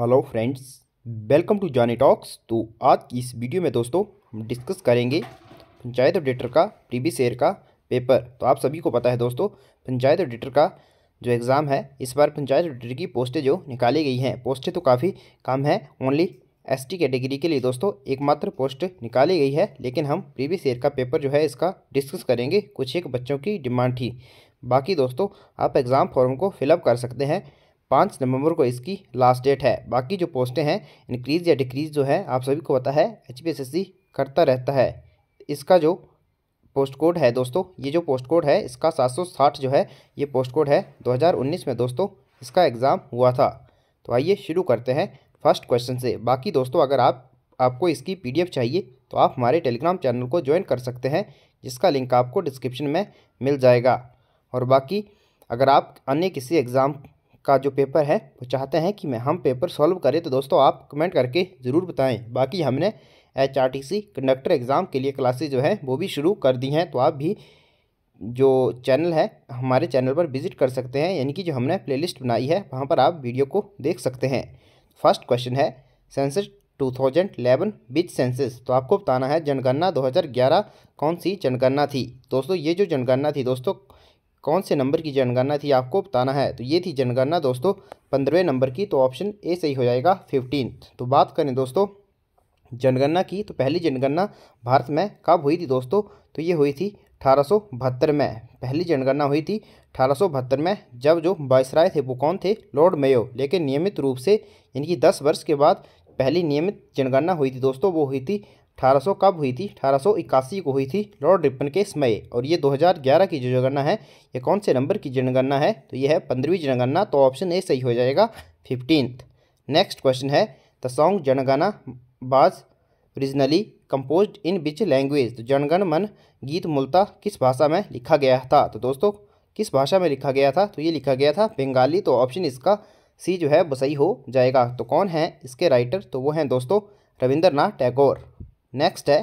hello friends welcome to Jani talks तो आज की इस वीडियो में दोस्तों हम डिस्कस करेंगे पंचायत ऑडिटर का प्रीवियस ईयर का पेपर तो आप सभी को पता है दोस्तों पंचायत ऑडिटर का जो एग्ज़ाम है इस बार पंचायत ऑडिटर की पोस्टें जो निकाली गई हैं पोस्टें तो काफ़ी कम है ओनली एस टी कैटेगरी के लिए दोस्तों एकमात्र पोस्ट निकाली गई है लेकिन हम प्रीवियस ईयर का पेपर जो है इसका डिस्कस करेंगे कुछ एक बच्चों की डिमांड थी बाकी दोस्तों आप एग्ज़ाम फॉर्म को फिलअप कर सकते हैं पाँच नवंबर को इसकी लास्ट डेट है बाकी जो पोस्टें हैं इंक्रीज़ या डिक्रीज़ जो है आप सभी को पता है एच करता रहता है इसका जो पोस्ट कोड है दोस्तों ये जो पोस्ट कोड है इसका 760 जो है ये पोस्ट कोड है 2019 में दोस्तों इसका एग्ज़ाम हुआ था तो आइए शुरू करते हैं फर्स्ट क्वेश्चन से बाकी दोस्तों अगर आप आपको इसकी पीडीएफ चाहिए तो आप हमारे टेलीग्राम चैनल को ज्वाइन कर सकते हैं जिसका लिंक आपको डिस्क्रिप्शन में मिल जाएगा और बाकी अगर आप अन्य किसी एग्ज़ाम का जो पेपर है वो चाहते हैं कि मैं हम पेपर सॉल्व करें तो दोस्तों आप कमेंट करके ज़रूर बताएं बाकी हमने H R T C conductor exam के लिए क्लासेज जो है वो भी शुरू कर दी हैं तो आप भी जो चैनल है हमारे चैनल पर विजिट कर सकते हैं यानी कि जो हमने प्ले बनाई है वहाँ पर आप वीडियो को देख सकते हैं फर्स्ट क्वेश्चन है सेंसर 2011 बिच सेंसेस तो आपको बताना है जनगणना 2011 कौन सी जनगणना थी दोस्तों ये जो जनगणना थी दोस्तों कौन से नंबर की जनगणना थी आपको बताना है तो ये थी जनगणना दोस्तों पंद्रहवें नंबर की तो ऑप्शन ए सही हो जाएगा फिफ्टीन तो बात करें दोस्तों जनगणना की तो पहली जनगणना भारत में कब हुई थी दोस्तों तो ये हुई थी अठारह में पहली जनगणना हुई थी अठारह में जब जो बायसराय थे वो कौन थे लॉर्ड मेयो लेकिन नियमित रूप से इनकी दस वर्ष के बाद पहली नियमित जनगणना हुई थी दोस्तों वो हुई थी 1800 कब हुई थी अठारह को हुई थी लॉर्ड रिपन के समय और ये 2011 की जो जनगणना है ये कौन से नंबर की जनगणना है तो ये है पंद्रहवीं जनगणना तो ऑप्शन ए सही हो जाएगा फिफ्टींथ नेक्स्ट क्वेश्चन है द सॉन्ग जनगणना was originally composed in which language तो जनगण मन गीत मूलता किस भाषा में लिखा गया था तो दोस्तों किस भाषा में लिखा गया था तो ये लिखा गया था बंगाली तो ऑप्शन इसका सी जो है वो सही हो जाएगा तो कौन है इसके राइटर तो वो हैं दोस्तों रविंद्रनाथ टैगोर नेक्स्ट है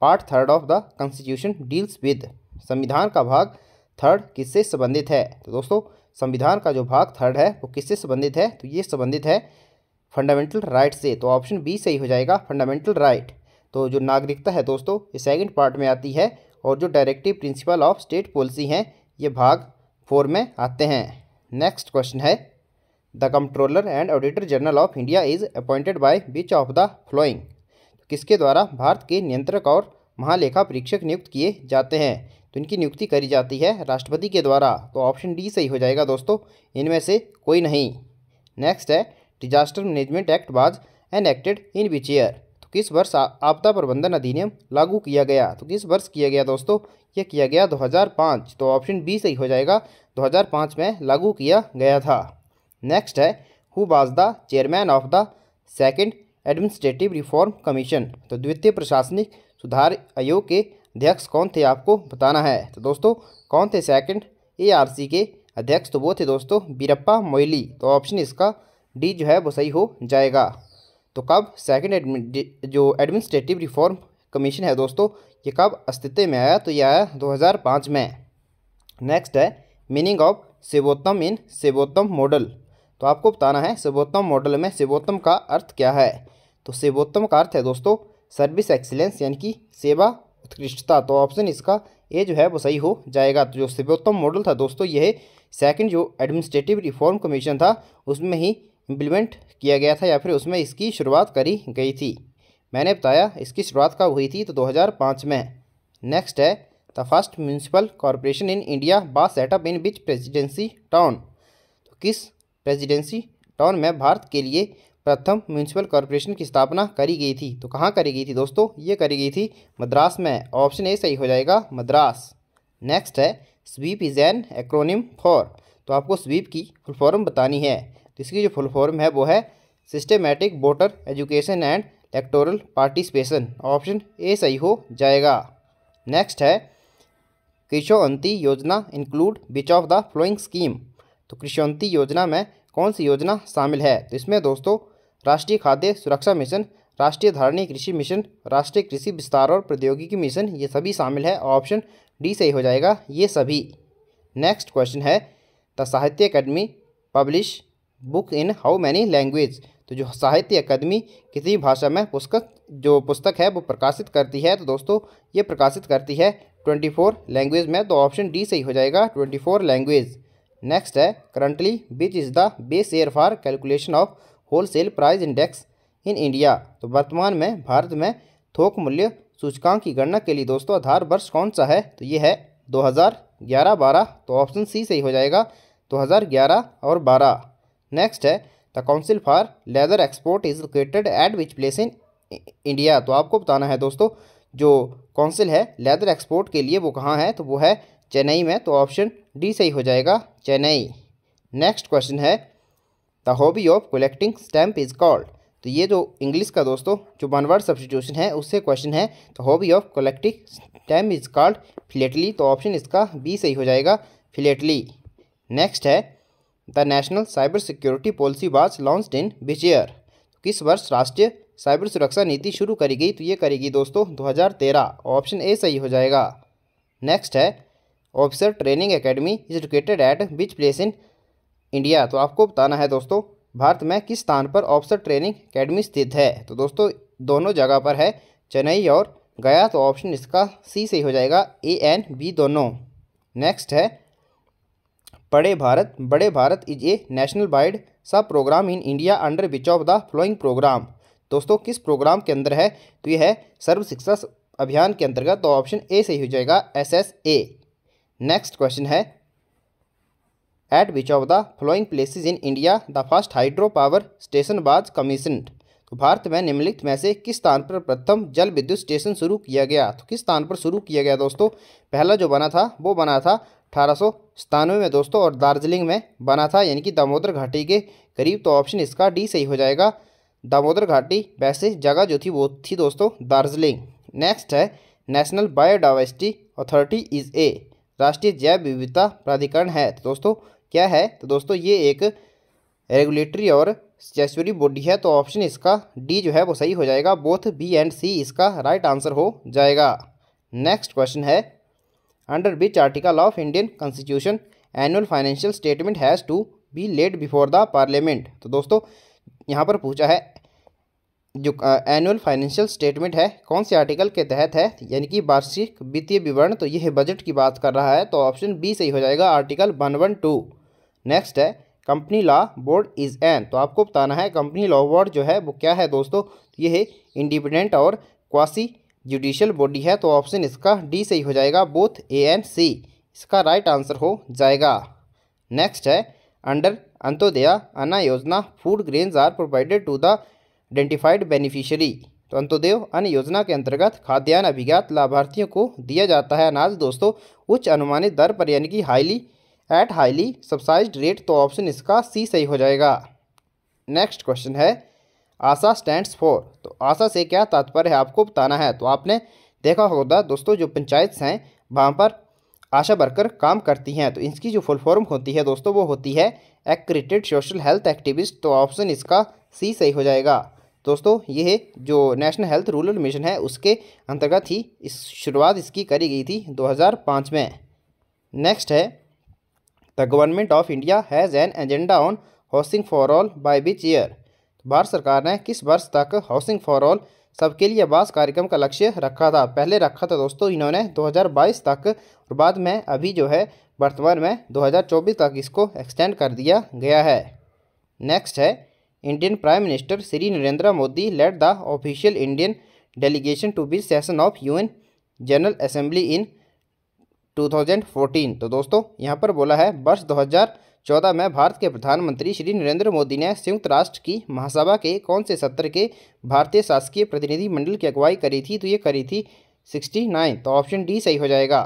part third of the constitution deals with संविधान का भाग थर्ड किससे संबंधित है तो दोस्तों संविधान का जो भाग थर्ड है वो किससे संबंधित है तो ये संबंधित है फंडामेंटल राइट से तो ऑप्शन बी सही हो जाएगा फंडामेंटल राइट तो जो नागरिकता है दोस्तों ये सेकंड पार्ट में आती है और जो directive principle of state policy हैं ये भाग फोर में आते हैं नेक्स्ट क्वेश्चन है the controller and auditor general of India is appointed by which of the following किसके द्वारा भारत के नियंत्रक और महालेखा परीक्षक नियुक्त किए जाते हैं तो इनकी नियुक्ति करी जाती है राष्ट्रपति के द्वारा तो ऑप्शन डी सही हो जाएगा दोस्तों इनमें से कोई नहीं नेक्स्ट है disaster management act was enacted in which year तो किस वर्ष आपदा प्रबंधन अधिनियम लागू किया गया तो किस वर्ष किया गया दोस्तों यह किया गया 2005 तो ऑप्शन बी सही हो जाएगा 2005 में लागू किया गया था नेक्स्ट है who was the chairman of the second administrative reform commission तो द्वितीय प्रशासनिक सुधार आयोग के अध्यक्ष कौन थे आपको बताना है तो दोस्तों कौन थे सेकंड एआरसी के अध्यक्ष तो वो थे दोस्तों बीरप्पा मोइली तो ऑप्शन इसका डी जो है वो सही हो जाएगा तो कब सेकंड एडमिन जो एडमिनिस्ट्रेटिव रिफॉर्म कमीशन है दोस्तों ये कब अस्तित्व में आया तो ये आया दो में नेक्स्ट है meaning of Sevottam in Sevottam model तो आपको बताना है सेवोत्तम मॉडल में सेवोत्तम का अर्थ क्या है तो सेवोत्तम का अर्थ है दोस्तों सर्विस एक्सीलेंस यानी कि सेवा उत्कृष्टता तो ऑप्शन इसका ये जो है वो सही हो जाएगा तो जो सर्वोत्तम मॉडल था दोस्तों यह सेकंड जो एडमिनिस्ट्रेटिव रिफॉर्म कमीशन था उसमें ही इम्प्लीमेंट किया गया था या फिर उसमें इसकी शुरुआत करी गई थी मैंने बताया इसकी शुरुआत कब हुई थी तो 2005 में नेक्स्ट है the first municipal corporation in India was set up in which presidency town तो किस प्रेजिडेंसी टाउन में भारत के लिए प्रथम म्यूनसिपल कॉरपोरेशन की स्थापना करी गई थी तो कहाँ करी गई थी दोस्तों ये करी गई थी मद्रास में ऑप्शन ए सही हो जाएगा मद्रास नेक्स्ट है SVEEP is an acronym for तो आपको स्वीप की फुल फॉर्म बतानी है तो इसकी जो फुल फॉर्म है वो है systematic voter education and electoral participation option A सही हो जाएगा नेक्स्ट है Krishonnati Yojana include which of the following scheme तो कृषोन्ती योजना में कौन सी योजना शामिल है तो इसमें दोस्तों राष्ट्रीय खाद्य सुरक्षा मिशन राष्ट्रीय धारणी कृषि मिशन राष्ट्रीय कृषि विस्तार और प्रौद्योगिकी मिशन ये सभी शामिल है ऑप्शन डी सही हो जाएगा ये सभी नेक्स्ट क्वेश्चन है the Sahitya academy publish book in how many language तो जो साहित्य अकादमी किसी भाषा में पुस्तक जो पुस्तक है वो प्रकाशित करती है तो दोस्तों ये प्रकाशित करती है ट्वेंटी फोर लैंग्वेज में तो ऑप्शन डी सही हो जाएगा ट्वेंटी फोर लैंग्वेज नेक्स्ट है currently which is the base year for calculation of wholesale price index in India तो वर्तमान में भारत में थोक मूल्य सूचकांक की गणना के लिए दोस्तों आधार वर्ष कौन सा है तो ये है 2011-12 तो ऑप्शन सी सही हो जाएगा 2011 और 12 नेक्स्ट है the council for leather export is located at which place in India तो आपको बताना है दोस्तों जो काउंसिल है लेदर एक्सपोर्ट के लिए वो कहाँ है तो वो है चेन्नई में तो ऑप्शन डी सही हो जाएगा चेन्नई नेक्स्ट क्वेश्चन है the hobby of collecting stamp is called तो ये जो इंग्लिश का दोस्तों जो वनवर्ड सब्सटीट्यूशन है उससे क्वेश्चन है the hobby of collecting stamp is called philately तो ऑप्शन इसका बी सही हो जाएगा फिलेटली नेक्स्ट है the national cyber security policy was launch in which year किस वर्ष राष्ट्रीय साइबर सुरक्षा नीति शुरू करी गई तो ये करेगी दोस्तों 2013 ऑप्शन ए सही हो जाएगा नेक्स्ट है officer training academy is located at which place in India तो आपको बताना है दोस्तों भारत में किस स्थान पर ऑफिसर ट्रेनिंग अकेडमी स्थित है तो दोस्तों दोनों जगह पर है चेन्नई और गया तो ऑप्शन इसका सी से हो जाएगा ए एन बी दोनों नेक्स्ट है Badhe Bharat Badhe Bharat is a national wide sub program in India under which of the following program दोस्तों किस प्रोग्राम के अंदर है तो यह है सर्व शिक्षा अभियान के अंतर्गत तो ऑप्शन ए सही हो जाएगा S S A next question है at which of the following places in India the first hydro power station was commission तो भारत में निम्नलिखित में से किस स्थान पर प्रथम जल विद्युत स्टेशन शुरू किया गया तो किस स्थान पर शुरू किया गया दोस्तों पहला जो बना था वो बना था अठारह में दोस्तों और दार्जिलिंग में बना था यानी कि दामोदर घाटी के करीब तो ऑप्शन इसका डी सही हो जाएगा दामोदर घाटी वैसे जगह जो थी वो थी दोस्तों दार्जिलिंग नेक्स्ट है national biodiversity authority is a राष्ट्रीय जैव विविधता प्राधिकरण है तो दोस्तों क्या है तो दोस्तों ये एक रेगुलेटरी और स्टेचुरी बॉडी है तो ऑप्शन इसका डी जो है वो सही हो जाएगा बोथ बी एंड सी इसका राइट आंसर हो जाएगा नेक्स्ट क्वेश्चन है under which article of Indian constitution annual financial statement has to be laid before the parliament तो दोस्तों यहाँ पर पूछा है जो एनुअल फाइनेंशियल स्टेटमेंट है कौन से आर्टिकल के तहत है यानी कि वार्षिक वित्तीय विवरण तो यह बजट की बात कर रहा है तो ऑप्शन बी सही हो जाएगा article one one two next है company law board is an तो आपको बताना है कंपनी लॉ बोर्ड जो है वो क्या है दोस्तों ये है इंडिपेंडेंट और क्वासी जुडिशल बॉडी है तो ऑप्शन इसका डी सही हो जाएगा बोथ ए एंड सी इसका राइट आंसर हो जाएगा नेक्स्ट है under Antyodaya Anna Yojana food grains are provided to the identified beneficiary तो अंत्योदय अन्न योजना के अंतर्गत खाद्यान्न अभिज्ञात लाभार्थियों को दिया जाता है अनाज दोस्तों उच्च अनुमानित दर पर यानी कि highly at highly subsidised rate तो ऑप्शन इसका सी सही हो जाएगा नेक्स्ट क्वेश्चन है आशा स्टैंड्स फॉर तो आशा से क्या तात्पर्य है आपको बताना है तो आपने देखा होगा दोस्तों जो पंचायत हैं वहाँ पर आशा वर्कर काम करती हैं तो इनकी जो फुल फॉर्म होती है दोस्तों वो होती है एक्रेटेड सोशल हेल्थ एक्टिविस्ट तो ऑप्शन इसका सी सही हो जाएगा दोस्तों यह जो नेशनल हेल्थ रूरल मिशन है उसके अंतर्गत ही इस शुरुआत इसकी करी गई थी 2005 में नेक्स्ट है the government of India has an agenda on housing for all by which year भारत सरकार ने किस वर्ष तक हाउसिंग फॉर ऑल सबके लिए आवास कार्यक्रम का लक्ष्य रखा था पहले रखा था दोस्तों इन्होंने 2022 तक और बाद में अभी जो है वर्तमान में 2024 तक इसको एक्सटेंड कर दिया गया है नेक्स्ट है Indian prime minister Shri Narendra Modi led the official Indian delegation to be session of U general assembly in 2014 तो दोस्तों यहाँ पर बोला है वर्ष 2014 में भारत के प्रधानमंत्री श्री नरेंद्र मोदी ने संयुक्त राष्ट्र की महासभा के कौन से सत्र के भारतीय शासकीय प्रतिनिधि मंडल की अगुवाई करी थी तो ये करी थी 69 तो ऑप्शन डी सही हो जाएगा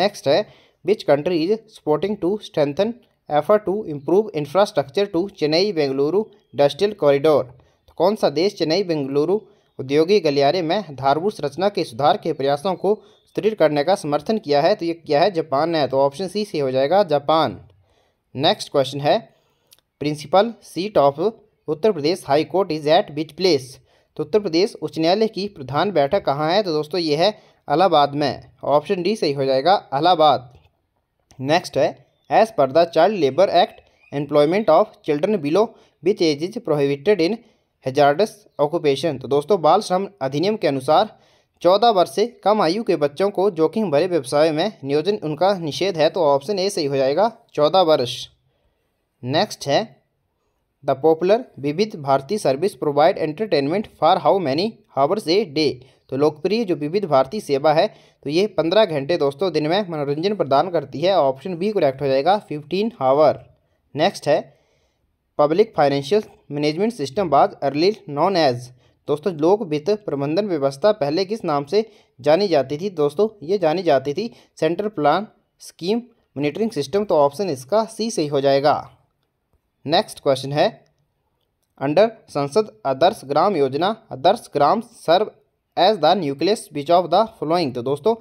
नेक्स्ट है which country is supporting to strengthen effort to improve infrastructure to Chennai Bengaluru industrial corridor तो कौन सा देश चेन्नई बेंगलुरु औद्योगिक गलियारे में धारवूस रचना के सुधार के प्रयासों को दृढ़ करने का समर्थन किया है तो ये क्या है जापान ने तो ऑप्शन सी से हो जाएगा जापान नेक्स्ट क्वेश्चन है principal seat of Uttar Pradesh high court is at which place तो उत्तर प्रदेश उच्च न्यायालय की प्रधान बैठक कहाँ है तो दोस्तों ये है अलाहाबाद में ऑप्शन डी सही हो जाएगा अलाहाबाद नेक्स्ट है as per the child labour act employment of children below which age is prohibited in hazardous occupation तो दोस्तों बाल श्रम अधिनियम के अनुसार चौदह वर्ष से कम आयु के बच्चों को जोखिम भरे व्यवसाय में नियोजन उनका निषेध है तो ऑप्शन ए सही हो जाएगा चौदह वर्ष नेक्स्ट है the popular Vividh Bharati service provide entertainment for how many hours a day तो लोकप्रिय जो विविध भारती सेवा है तो ये पंद्रह घंटे दोस्तों दिन में मनोरंजन प्रदान करती है ऑप्शन बी करेक्ट हो जाएगा फिफ्टीन हावर नेक्स्ट है public financial management system was early known as दोस्तों लोक वित्त प्रबंधन व्यवस्था पहले किस नाम से जानी जाती थी दोस्तों ये जानी जाती थी central plan scheme monitoring system तो ऑप्शन इसका सी सही हो जाएगा नेक्स्ट क्वेश्चन है अंडर संसद Adarsh Gram Yojana Adarsh Gram serve as the nucleus which of the following तो दोस्तों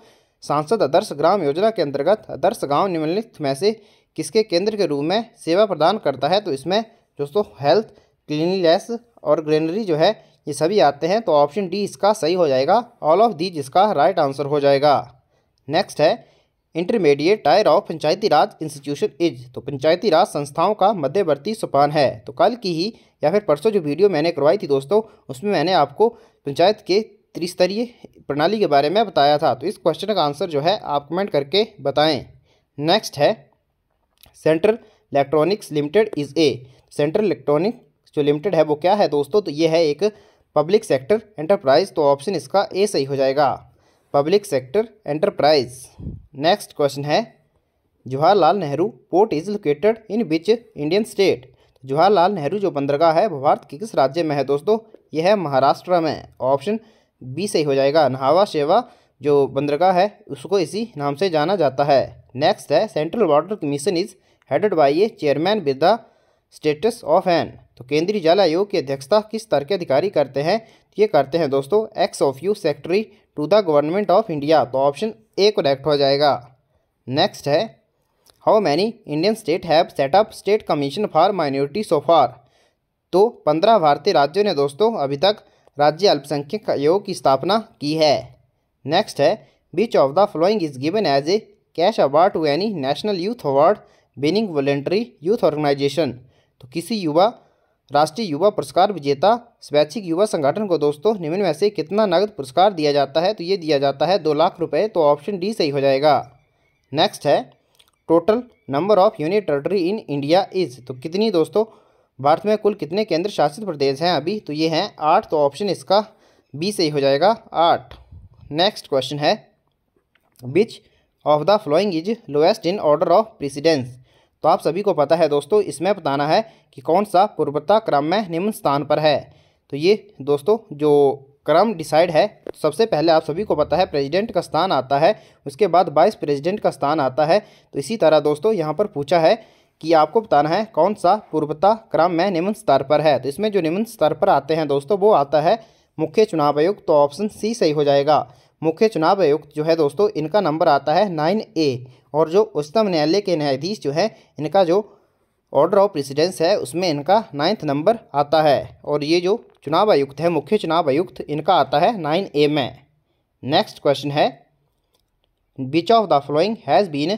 सांसद आदर्श ग्राम योजना के अंतर्गत आदर्श गांव निम्नलिखित में से किसके केंद्र के रूप में सेवा प्रदान करता है तो इसमें दोस्तों हेल्थ क्लीनलीनेस और ग्रीनरी जो है ये सभी आते हैं तो ऑप्शन डी इसका सही हो जाएगा ऑल ऑफ दीज इसका राइट आंसर हो जाएगा नेक्स्ट है intermediate tier of Panchayati Raj institution is तो पंचायती राज संस्थाओं का मध्यवर्ती सोपान है तो कल की ही या फिर परसों जो वीडियो मैंने करवाई थी दोस्तों उसमें मैंने आपको पंचायत के त्रिस्तरीय प्रणाली के बारे में बताया था तो इस क्वेश्चन का आंसर जो है आप कमेंट करके बताएं नेक्स्ट है central electronics limited is a central electronics जो लिमिटेड है वो क्या है दोस्तों तो ये है एक पब्लिक सेक्टर एंटरप्राइज तो ऑप्शन इसका ए सही हो जाएगा public sector enterprise next question है Jawaharlal Nehru port is located in which Indian state Jawaharlal Nehru जो बंदरगाह है भारत के किस राज्य में है दोस्तों यह है महाराष्ट्र में ऑप्शन बी सही हो जाएगा नहावा सेवा जो बंदरगाह है उसको इसी नाम से जाना जाता है नेक्स्ट है central water commission is headed by a chairman with the status of an तो केंद्रीय जल आयोग की अध्यक्षता किस स्तर के अधिकारी करते हैं तो ये करते हैं दोस्तों ex officio secretary to the government of India तो ऑप्शन ए कोलेक्ट हो जाएगा नेक्स्ट है how many Indian state have set up state commission for minority so far तो पंद्रह भारतीय राज्यों ने दोस्तों अभी तक राज्य अल्पसंख्यक आयोग की स्थापना की है नेक्स्ट है which of the following is given as a cash award to any national youth award winning voluntary youth organisation तो किसी युवा राष्ट्रीय युवा पुरस्कार विजेता स्वैच्छिक युवा संगठन को दोस्तों निम्न में से कितना नगद पुरस्कार दिया जाता है तो ये दिया जाता है दो लाख रुपए तो ऑप्शन डी सही हो जाएगा नेक्स्ट है total number of union territory in India is तो कितनी दोस्तों भारत में कुल कितने केंद्र शासित प्रदेश हैं अभी तो ये हैं आठ तो ऑप्शन इसका बी सही हो जाएगा आठ नेक्स्ट क्वेश्चन है which of the following is lowest in order of precedence तो आप सभी को पता है दोस्तों इसमें बताना है कि कौन सा पूर्वता क्रम में निम्न स्थान पर है तो ये दोस्तों जो क्रम डिसाइड है सबसे पहले आप सभी को पता है प्रेसिडेंट का स्थान आता है उसके बाद वाइस प्रेसिडेंट का स्थान आता है तो इसी तरह दोस्तों यहाँ पर पूछा है कि आपको बताना है कौन सा पूर्वता क्रम में निम्न स्तर पर है तो इसमें जो निम्न स्तर पर आते हैं दोस्तों वो आता है मुख्य चुनाव आयुक्त तो ऑप्शन सी सही हो जाएगा मुख्य चुनाव आयुक्त जो है दोस्तों इनका नंबर आता है नाइन ए और जो उच्चतम न्यायालय के न्यायाधीश जो है इनका जो ऑर्डर ऑफ प्रेसिडेंस है उसमें इनका नाइन्थ नंबर आता है और ये जो चुनाव आयुक्त है मुख्य चुनाव आयुक्त इनका आता है नाइन ए में नेक्स्ट क्वेश्चन है which of the following has been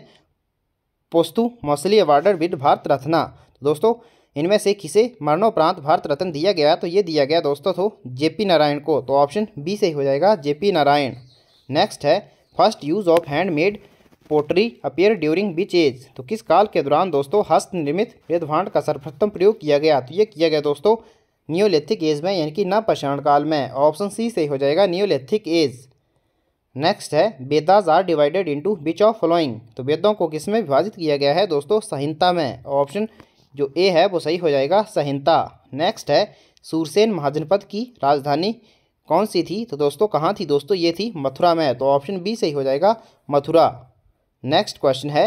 posthumously awarded with Bharat Ratna दोस्तों इनमें से किसे मरणोपरांत भारत रत्न दिया गया तो ये दिया गया दोस्तों तो जेपी नारायण को तो ऑप्शन बी से हो जाएगा जेपी नारायण नेक्स्ट है first use of handmade pottery appear during which age तो किस काल के दौरान दोस्तों हस्त निर्मित मृदभांड का सर्वप्रथम प्रयोग किया गया तो ये किया गया दोस्तों नियोलिथिक एज में यानी कि नवपाषाण काल में ऑप्शन सी से हो जाएगा नियोलिथिक एज नेक्स्ट है Vedas are divided into which of following तो वेदों को किस में विभाजित किया गया है दोस्तों संहिता में ऑप्शन जो ए है वो सही हो जाएगा संहिता नेक्स्ट है सूरसेन महाजनपद की राजधानी कौन सी थी तो दोस्तों कहाँ थी दोस्तों ये थी मथुरा में तो ऑप्शन बी सही हो जाएगा मथुरा नेक्स्ट क्वेश्चन है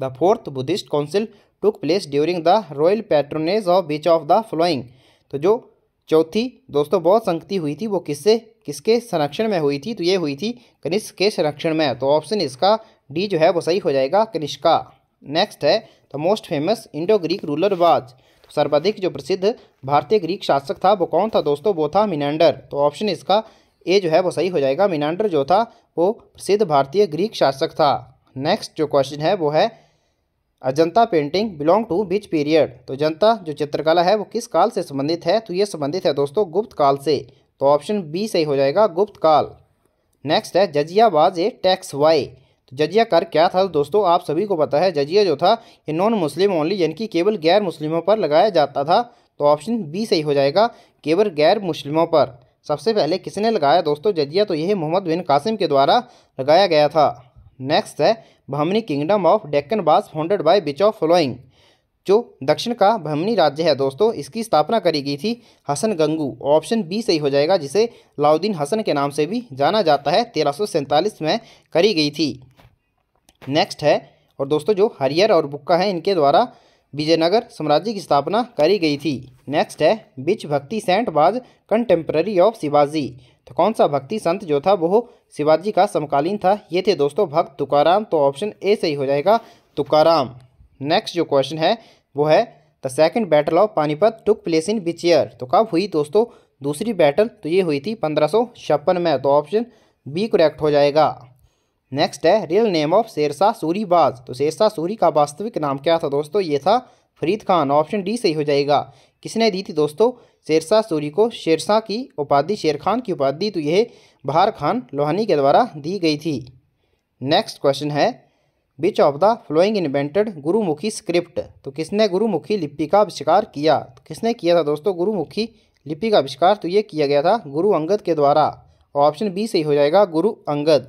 the fourth Buddhist council took place during the royal patronage of which of the following तो जो चौथी दोस्तों बहुत संगति हुई थी वो किससे किसके संरक्षण में हुई थी तो ये हुई थी कनिष्क के संरक्षण में तो ऑप्शन इसका डी जो है वो सही हो जाएगा कनिष्का नेक्स्ट है the most famous Indo Greek ruler was सर्वाधिक जो प्रसिद्ध भारतीय ग्रीक शासक था वो कौन था दोस्तों वो था मिनेंडर तो ऑप्शन इसका ए जो है वो सही हो जाएगा मिनेंडर जो था वो प्रसिद्ध भारतीय ग्रीक शासक था नेक्स्ट जो क्वेश्चन है वो है Ajanta painting belong to which period तो जनता जो चित्रकला है वो किस काल से संबंधित है तो ये संबंधित है दोस्तों गुप्त काल से तो ऑप्शन बी सही हो जाएगा गुप्त काल नेक्स्ट है जजियाबाज ए टैक्स वाई तो जजिया कर क्या था दोस्तों आप सभी को पता है जजिया जो था ये नॉन मुस्लिम ओनली यानी कि केवल गैर मुस्लिमों पर लगाया जाता था तो ऑप्शन बी सही हो जाएगा केवल गैर मुस्लिमों पर सबसे पहले किसने लगाया दोस्तों जजिया तो यही मोहम्मद बिन कासिम के द्वारा लगाया गया था नेक्स्ट है Bahmani kingdom of Deccan was founded by which of following जो दक्षिण का भमनी राज्य है दोस्तों इसकी स्थापना करी गई थी हसन गंगू ऑप्शन बी सही हो जाएगा जिसे लाउद्दीन हसन के नाम से भी जाना जाता है तेरह में करी गई थी नेक्स्ट है और दोस्तों जो हरियर और बुक्का है इनके द्वारा विजयनगर साम्राज्य की स्थापना करी गई थी नेक्स्ट है बिच भक्ति सेंट बाज कंटेम्प्रेरी ऑफ शिवाजी तो कौन सा भक्ति संत जो था वो शिवाजी का समकालीन था ये थे दोस्तों भक्त तुकाराम तो ऑप्शन ए सही हो जाएगा तुकाराम नेक्स्ट जो क्वेश्चन है वो है the second battle of Panipat took place in which year तो कब हुई दोस्तों दूसरी बैटल तो ये हुई थी पंद्रह में तो ऑप्शन बी करेक्ट हो जाएगा नेक्स्ट है real name of Shershah Suri was तो शेरशाह सूरी का वास्तविक नाम क्या था दोस्तों ये था फरीद खान ऑप्शन डी सही हो जाएगा किसने दी थी दोस्तों शेरशाह सूरी को शेरशाह की उपाधि शेर खान की उपाधि तो यह बहार खान लोहानी के द्वारा दी गई थी नेक्स्ट क्वेश्चन है which of the following invented Gurmukhi script तो किसने गुरुमुखी लिपि का आविष्कार किया तो किसने किया था दोस्तों गुरुमुखी लिपि का आविष्कार तो ये किया गया था गुरु अंगद के द्वारा ऑप्शन बी सही हो जाएगा गुरु अंगद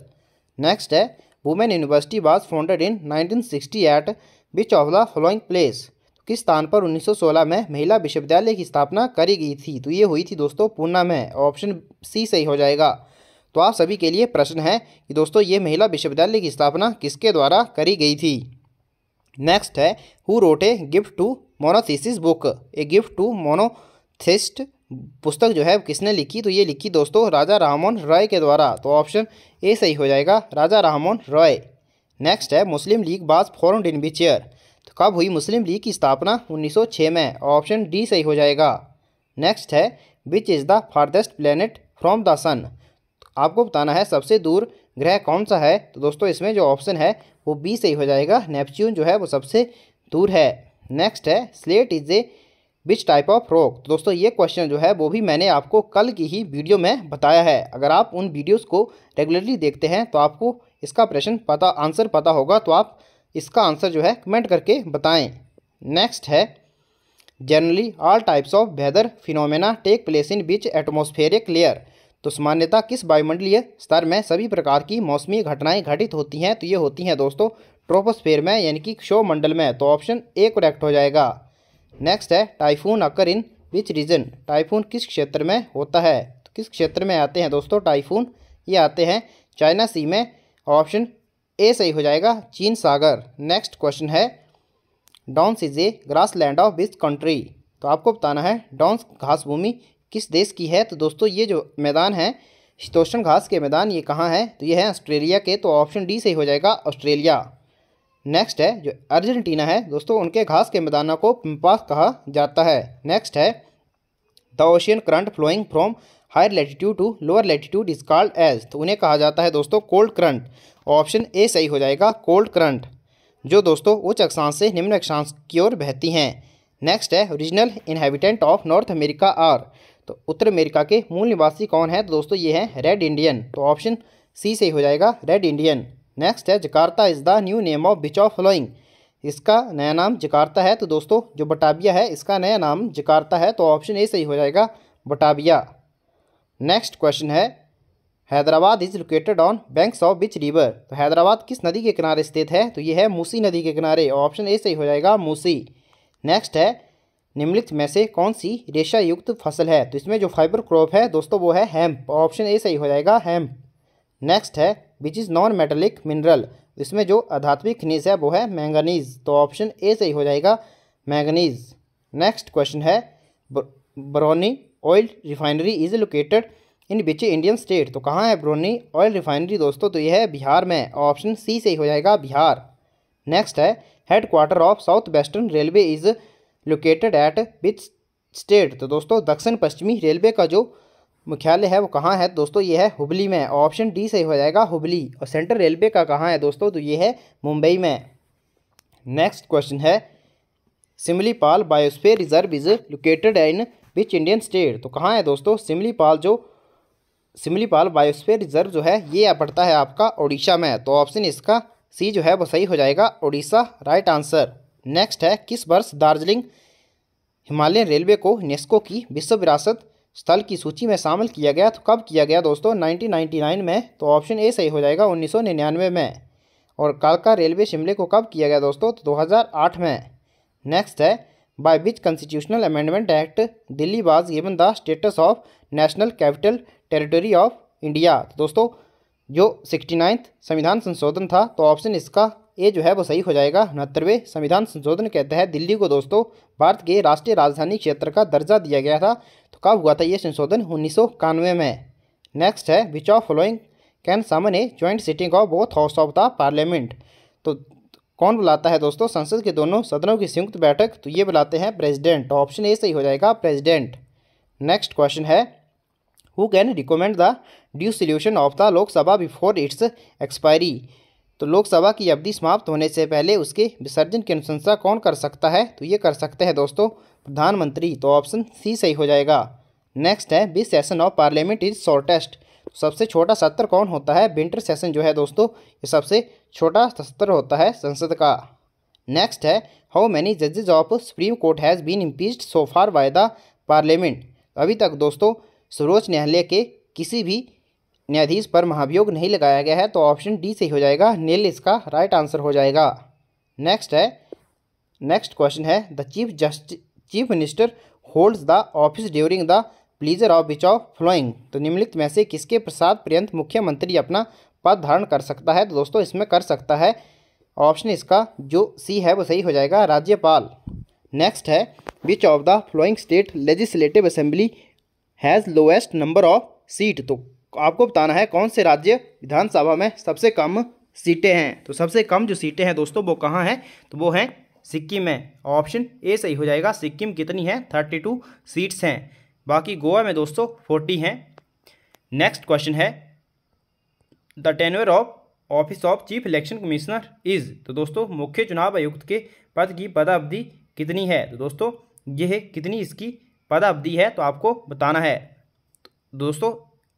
नेक्स्ट है women university was founded in sixty eight which of the following place किस स्थान पर 1916 में महिला विश्वविद्यालय की स्थापना करी गई थी तो ये हुई थी दोस्तों पूना में ऑप्शन सी सही हो जाएगा तो आप सभी के लिए प्रश्न है कि दोस्तों ये महिला विश्वविद्यालय की स्थापना किसके द्वारा करी गई थी नेक्स्ट है who wrote a gift to monotheists book a gift to monotheist पुस्तक जो है किसने लिखी तो ये लिखी दोस्तों राजा रामोहन रॉय के द्वारा तो ऑप्शन ए सही हो जाएगा राजा रामोहन रॉय नेक्स्ट है मुस्लिम लीग बास फॉरन डिन बी चेयर तो कब हुई मुस्लिम लीग की स्थापना 1906 में ऑप्शन डी सही हो जाएगा नेक्स्ट है which is the farthest planet from the sun आपको बताना है सबसे दूर ग्रह कौन सा है तो दोस्तों इसमें जो ऑप्शन है वो बी सही हो जाएगा नेपच्यून जो है वो सबसे दूर है नेक्स्ट है slate is a which type of rock तो दोस्तों ये क्वेश्चन जो है वो भी मैंने आपको कल की ही वीडियो में बताया है अगर आप उन वीडियोस को रेगुलरली देखते हैं तो आपको इसका प्रश्न पता आंसर पता होगा तो आप इसका आंसर जो है कमेंट करके बताएं नेक्स्ट है generally all types of weather phenomena take place in which atmospheric layer तो सामान्यता किस वायुमंडलीय स्तर में सभी प्रकार की मौसमी घटनाएँ घटित होती हैं तो ये होती हैं दोस्तों ट्रोपोस्फेयर में यानी कि शो में तो ऑप्शन ए करेक्ट हो जाएगा नेक्स्ट है typhoon occur in which region typhoon किस क्षेत्र में होता है तो किस क्षेत्र में आते हैं दोस्तों टाइफून ये आते हैं चाइना सी में ऑप्शन ए सही हो जाएगा चीन सागर नेक्स्ट क्वेश्चन है downs is a grass land of which country तो आपको बताना है डॉन्स घास भूमि किस देश की है तो दोस्तों ये जो मैदान है शीतोषण घास के मैदान ये कहाँ है तो ये है ऑस्ट्रेलिया के तो ऑप्शन डी सही हो जाएगा ऑस्ट्रेलिया नेक्स्ट है जो अर्जेंटीना है दोस्तों उनके घास के मैदानों को पिम्पास कहा जाता है नेक्स्ट है the ocean current flowing from higher latitude to lower latitude is called as तो उन्हें कहा जाता है दोस्तों कोल्ड करंट ऑप्शन ए सही हो जाएगा कोल्ड करंट जो दोस्तों उच्च अक्षांश से निम्न अक्षांश की ओर बहती हैं नेक्स्ट है original inhabitant of North America are तो उत्तर अमेरिका के मूल निवासी कौन है तो दोस्तों ये हैं रेड इंडियन तो ऑप्शन सी सही हो जाएगा रेड इंडियन नेक्स्ट है Jakarta is the new name of which of following इसका नया नाम जकार्ता है तो दोस्तों जो बटाबिया है इसका नया नाम जकार्ता है तो ऑप्शन ए सही हो जाएगा बटाबिया नेक्स्ट क्वेश्चन है Hyderabad is located on banks of which river तो हैदराबाद किस नदी के किनारे स्थित है तो ये है मूसी नदी के किनारे ऑप्शन ए सही हो जाएगा मूसी नेक्स्ट है निम्नलिखित में से कौन सी रेशा युक्त फसल है तो इसमें जो फाइबर क्रॉप है दोस्तों वो है हेम्प ऑप्शन ए सही हो जाएगा हेम्प नेक्स्ट है which is non metallic mineral इसमें जो अधात्विक खनिज है वो है मैंगनीज तो ऑप्शन ए सही हो जाएगा मैंगनीज नेक्स्ट क्वेश्चन है Barauni oil refinery is located in which Indian state तो कहाँ है ब्रोनी ऑयल रिफाइनरी दोस्तों तो यह है बिहार में ऑप्शन सी सही हो जाएगा बिहार नेक्स्ट है head quarter of south western railway is located at which state तो दोस्तों दक्षिण पश्चिमी रेलवे का जो मुख्यालय है वो कहाँ है दोस्तों ये है हुबली में ऑप्शन डी सही हो जाएगा हुबली और सेंट्रल रेलवे का कहाँ है दोस्तों तो ये है मुंबई में नेक्स्ट क्वेश्चन है Similipal biosphere reserve is located in which Indian state तो कहाँ है दोस्तों सिमलीपाल जो सिमलीपाल बायोस्फेयर रिजर्व जो है ये पड़ता है आपका ओडिशा में तो ऑप्शन इसका सी जो है वो सही हो जाएगा ओडिशा राइट आंसर नेक्स्ट है किस वर्ष दार्जिलिंग हिमालयन रेलवे को नेस्को की विश्व विरासत स्थल की सूची में शामिल किया गया तो कब किया गया दोस्तों 1999 में तो ऑप्शन ए सही हो जाएगा 1999 में और कालका रेलवे शिमले को कब किया गया दोस्तों तो 2008 में नेक्स्ट है by which constitutional amendment act Delhi was given the status of national capital territory of India तो दोस्तों जो सिक्सटी संविधान संशोधन था तो ऑप्शन इसका ए जो है वो सही हो जाएगा उनहत्तरवें संविधान संशोधन के तहत दिल्ली को दोस्तों भारत के राष्ट्रीय राजधानी क्षेत्र का दर्जा दिया गया था तो कब हुआ था ये संशोधन उन्नीस में नेक्स्ट है which of following can summon a joint sitting of both house of the parliament तो कौन बुलाता है दोस्तों संसद के दोनों सदनों की संयुक्त बैठक तो ये बुलाते हैं प्रेसिडेंट ऑप्शन ए सही हो जाएगा प्रेसिडेंट नेक्स्ट क्वेश्चन है who can recommend the dissolution of the Lok Sabha before its expiry तो लोकसभा की अवधि समाप्त होने से पहले उसके विसर्जन की अनुशंसा कौन कर सकता है तो ये कर सकते हैं दोस्तों प्रधानमंत्री तो ऑप्शन सी सही हो जाएगा नेक्स्ट है B session of parliament is shortest सबसे छोटा सत्र कौन होता है विंटर सेशन जो है दोस्तों ये सबसे छोटा सत्र होता है संसद का नेक्स्ट है हाउ मैनी जजेज of supreme court has been impeach so far by the parliament अभी तक दोस्तों सर्वोच्च न्यायालय के किसी भी न्यायाधीश पर महाभियोग नहीं लगाया गया है तो ऑप्शन डी सही हो जाएगा नील इसका राइट आंसर हो जाएगा नेक्स्ट है नेक्स्ट क्वेश्चन है the chief justice chief minister holds the office during the pleasure of which of following तो निम्नलिखित में से किसके प्रसाद पर्यंत मुख्यमंत्री अपना पद धारण कर सकता है तो दोस्तों इसमें कर सकता है ऑप्शन इसका जो सी है वो सही हो जाएगा राज्यपाल नेक्स्ट है which of the following state legislative assembly has lowest number of seat तो आपको बताना है कौन से राज्य विधानसभा में सबसे कम सीटें हैं तो सबसे कम जो सीटें हैं दोस्तों वो कहाँ हैं तो वो हैं सिक्किम में ऑप्शन ए सही हो जाएगा सिक्किम कितनी है थर्टी टू सीट्स हैं बाकी गोवा में दोस्तों फोर्टी हैं नेक्स्ट क्वेश्चन है the tenure of office of chief election commissioner is तो दोस्तों मुख्य चुनाव आयुक्त के पद की पदावधि कितनी है तो दोस्तों यह कितनी इसकी पदावधि है तो आपको बताना है तो दोस्तों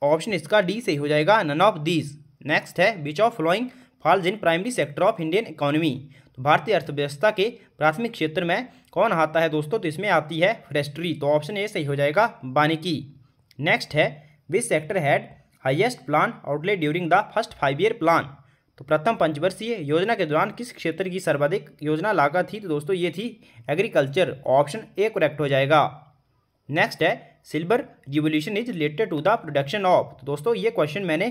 ऑप्शन इसका डी सही हो जाएगा नन ऑफ दीज नेक्स्ट है which of following falls in primary sector of Indian economy तो भारतीय अर्थव्यवस्था के प्राथमिक क्षेत्र में कौन आता है दोस्तों तो इसमें आती है फ्रेस्ट्री तो ऑप्शन ए सही हो जाएगा बानिकी नेक्स्ट है which sector had highest plan outlay during the first five year plan तो प्रथम पंचवर्षीय योजना के दौरान किस क्षेत्र की सर्वाधिक योजना लागत थी तो दोस्तों ये थी एग्रीकल्चर ऑप्शन ए करेक्ट हो जाएगा नेक्स्ट है silver revolution is related to the production of तो दोस्तों ये क्वेश्चन मैंने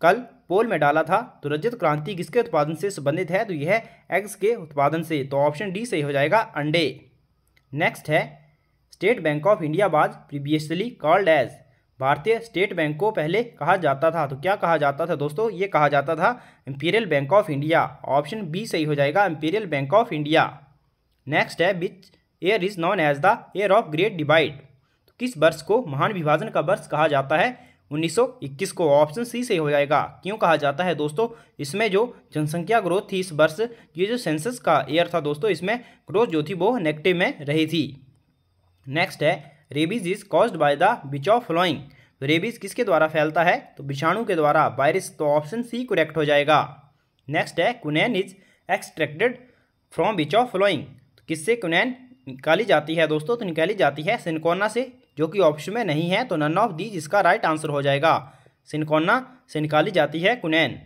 कल पोल में डाला था तो रजत क्रांति किसके उत्पादन से संबंधित है तो यह एग्स के उत्पादन से तो ऑप्शन डी सही हो जाएगा अंडे नेक्स्ट है State Bank of India was previously called as भारतीय स्टेट बैंक को पहले कहा जाता था तो क्या कहा जाता था दोस्तों ये कहा जाता था Imperial Bank of India option B सही हो जाएगा Imperial Bank of India next है which year is known as the year of great divide किस वर्ष को महान विभाजन का वर्ष कहा जाता है 1921 को ऑप्शन सी से हो जाएगा क्यों कहा जाता है दोस्तों इसमें जो जनसंख्या ग्रोथ थी इस वर्ष ये जो सेंसस का ईयर था दोस्तों इसमें ग्रोथ जो थी वो नेगेटिव में रही थी नेक्स्ट है rabies is caused by the which of following तो रेबीज किसके द्वारा फैलता है तो विषाणु के द्वारा वायरस तो ऑप्शन सी करेक्ट हो जाएगा नेक्स्ट है quinine is extracted from which of following किससे कुनैन निकाली जाती है दोस्तों तो निकाली जाती है सिनकोना से जो कि ऑप्शन में नहीं है तो नन ऑफ दीज इसका राइट आंसर हो जाएगा सिनकोना से निकाली जाती है कुनैन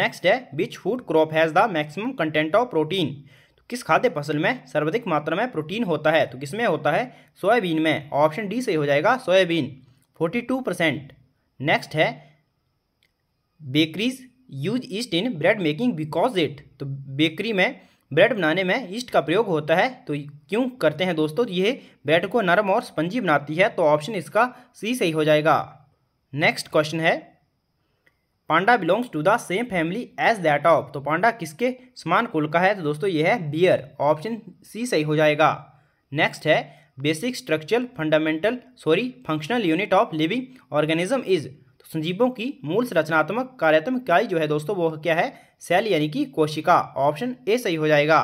नेक्स्ट है which food crop has the maximum content of protein तो किस खाद्य फसल में सर्वाधिक मात्रा में प्रोटीन होता है तो किस में होता है सोयाबीन में ऑप्शन डी सही हो जाएगा soybean forty two percent next है bakeries use yeast in bread making because it तो बेकरी में ब्रेड बनाने में ईस्ट का प्रयोग होता है तो क्यों करते हैं दोस्तों यह ब्रेड को नरम और स्पंजी बनाती है तो ऑप्शन इसका सी सही हो जाएगा नेक्स्ट क्वेश्चन है panda belongs to the same family as that of तो पांडा किसके समान कुल का है तो दोस्तों यह है बियर ऑप्शन सी सही हो जाएगा नेक्स्ट है basic structural fundamental sorry functional unit of living organism is तो संजीवों की मूल संरचनात्मक कार्यात्मक इकाई जो है दोस्तों वो क्या है सेल यानी कि कोशिका ऑप्शन ए सही हो जाएगा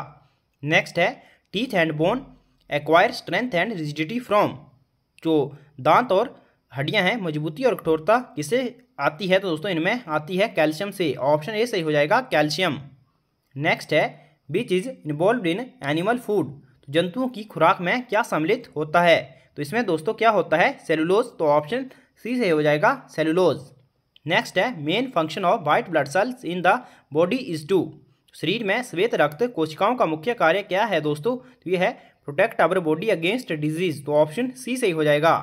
नेक्स्ट है teeth and bone acquire strength and rigidity from जो दांत और हड्डियां हैं मजबूती और कठोरता किसे आती है तो दोस्तों इनमें आती है कैल्शियम से ऑप्शन ए सही हो जाएगा कैल्शियम नेक्स्ट है which is involved in animal food जंतुओं की खुराक में क्या सम्मिलित होता है तो इसमें दोस्तों क्या होता है सेलुलोज तो ऑप्शन सी सही हो जाएगा सेलुलोज़ नेक्स्ट है main function of white blood cells in the body is to शरीर में श्वेत रक्त कोशिकाओं का मुख्य कार्य क्या है दोस्तों तो ये है protect our body against disease तो ऑप्शन सी सही हो जाएगा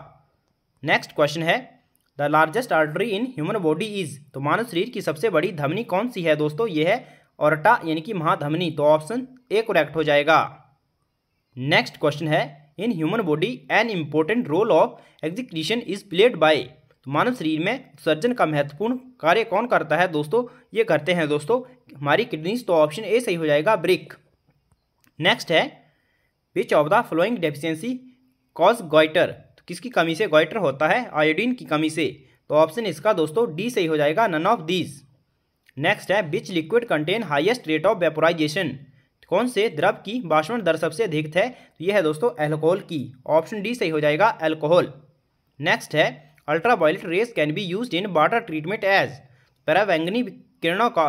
नेक्स्ट क्वेश्चन है the largest artery in human body is तो मानव शरीर की सबसे बड़ी धमनी कौन सी है दोस्तों ये है औरटा यानी कि महाधमनी तो ऑप्शन ए करेक्ट हो जाएगा नेक्स्ट क्वेश्चन है in human body an important role of execution is played by तो मानव शरीर में उत्सर्जन का महत्वपूर्ण कार्य कौन करता है दोस्तों ये करते हैं दोस्तों हमारी किडनीज तो ऑप्शन ए सही हो जाएगा ब्रिक नेक्स्ट है which of the following deficiency cause goitre तो किसकी कमी से गोइटर होता है आयोडीन की कमी से तो ऑप्शन इसका दोस्तों डी सही हो जाएगा नन ऑफ दीज नेक्स्ट है which liquid contain highest rate of vaporisation कौन से द्रव की बाष्पण दर सबसे अधिक है तो यह है दोस्तों एल्कोहल की ऑप्शन डी सही हो जाएगा एल्कोहल नेक्स्ट है ultraviolet rays can be use in water treatment as पैरावैंगनी किरणों का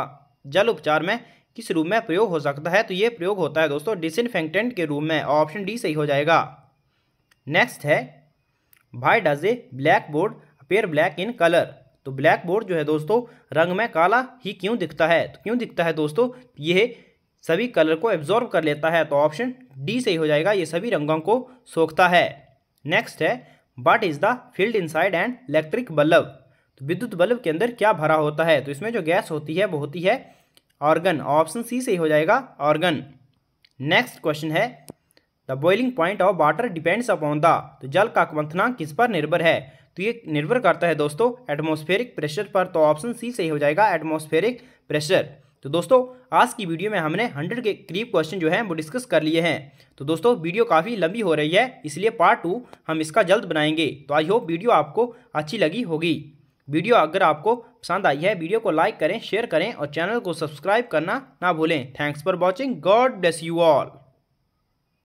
जल उपचार में किस रूप में प्रयोग हो सकता है तो ये प्रयोग होता है दोस्तों डिसइनफेक्टेंट के रूप में ऑप्शन डी सही हो जाएगा नेक्स्ट है भाई does a blackboard appear black in colour तो ब्लैक बोर्ड जो है दोस्तों रंग में काला ही क्यों दिखता है तो क्यों दिखता है दोस्तों यह सभी कलर को एब्जॉर्व कर लेता है तो ऑप्शन डी सही हो जाएगा ये सभी रंगों को सोखता है नेक्स्ट है what is the field inside an electric bulb तो विद्युत बल्ब के अंदर क्या भरा होता है तो इसमें जो गैस होती है वो होती है ऑर्गन ऑप्शन सी से ही हो जाएगा ऑर्गन नेक्स्ट क्वेश्चन है the boiling point of water depends upon the तो जल का क्वंथनांक किस पर निर्भर है तो ये निर्भर करता है दोस्तों एटमोस्फेरिक प्रेशर पर तो ऑप्शन सी से ही हो जाएगा एटमोस्फेरिक प्रेशर तो दोस्तों आज की वीडियो में हमने 100 के करीब क्वेश्चन जो है वो डिस्कस कर लिए हैं तो दोस्तों वीडियो काफ़ी लंबी हो रही है इसलिए पार्ट टू हम इसका जल्द बनाएंगे तो आई होप वीडियो आपको अच्छी लगी होगी वीडियो अगर आपको पसंद आई है वीडियो को लाइक करें शेयर करें और चैनल को सब्सक्राइब करना ना भूलें thanks for watching God bless you all